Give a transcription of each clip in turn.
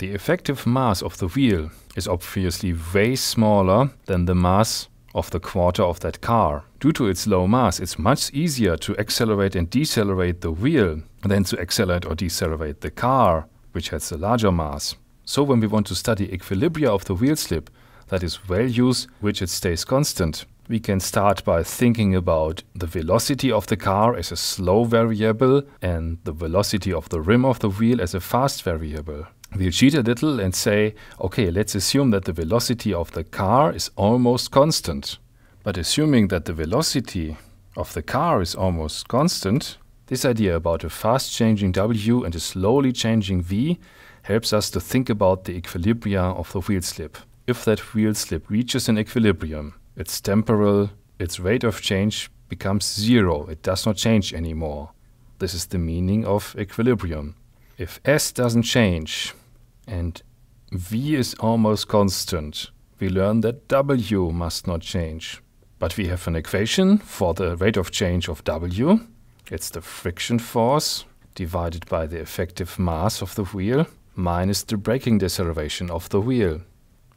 The effective mass of the wheel is obviously way smaller than the mass of the quarter of that car. Due to its low mass, it's much easier to accelerate and decelerate the wheel than to accelerate or decelerate the car, which has a larger mass. So when we want to study equilibria of the wheel slip, that is values which it stays constant, we can start by thinking about the velocity of the car as a slow variable and the velocity of the rim of the wheel as a fast variable. We'll cheat a little and say, okay, let's assume that the velocity of the car is almost constant. But assuming that the velocity of the car is almost constant, this idea about a fast changing W and a slowly changing V helps us to think about the equilibria of the wheel slip. If that wheel slip reaches an equilibrium, its temporal, its rate of change becomes zero, it does not change anymore. This is the meaning of equilibrium. If S doesn't change, and v is almost constant. We learn that w must not change. But we have an equation for the rate of change of w. It's the friction force divided by the effective mass of the wheel minus the braking deceleration of the wheel.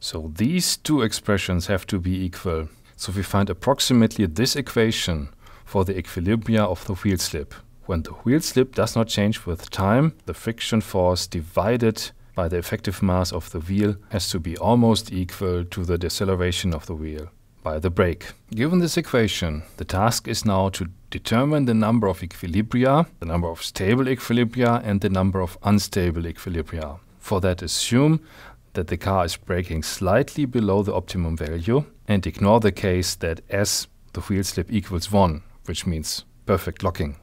So these two expressions have to be equal. So we find approximately this equation for the equilibria of the wheel slip. When the wheel slip does not change with time, the friction force divided by the effective mass of the wheel has to be almost equal to the deceleration of the wheel by the brake. Given this equation, the task is now to determine the number of equilibria, the number of stable equilibria and the number of unstable equilibria. For that assume that the car is braking slightly below the optimum value and ignore the case that S the wheel slip equals 1, which means perfect locking.